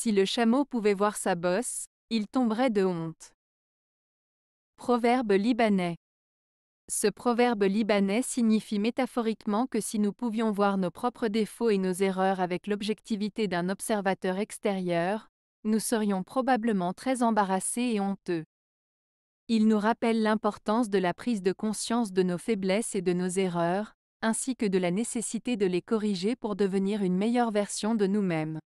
Si le chameau pouvait voir sa bosse, il tomberait de honte. Proverbe libanais. Ce proverbe libanais signifie métaphoriquement que si nous pouvions voir nos propres défauts et nos erreurs avec l'objectivité d'un observateur extérieur, nous serions probablement très embarrassés et honteux. Il nous rappelle l'importance de la prise de conscience de nos faiblesses et de nos erreurs, ainsi que de la nécessité de les corriger pour devenir une meilleure version de nous-mêmes.